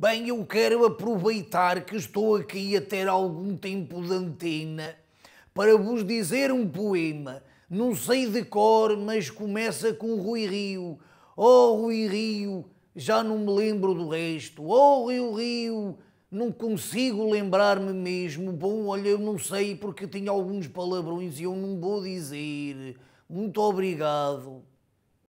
Bem, eu quero aproveitar que estou aqui a ter algum tempo de antena para vos dizer um poema. Não sei de cor, mas começa com Rui Rio. Oh, Rui Rio, já não me lembro do resto. Oh, Rio Rio, não consigo lembrar-me mesmo. Bom, olha, eu não sei porque tenho alguns palavrões e eu não vou dizer. Muito obrigado.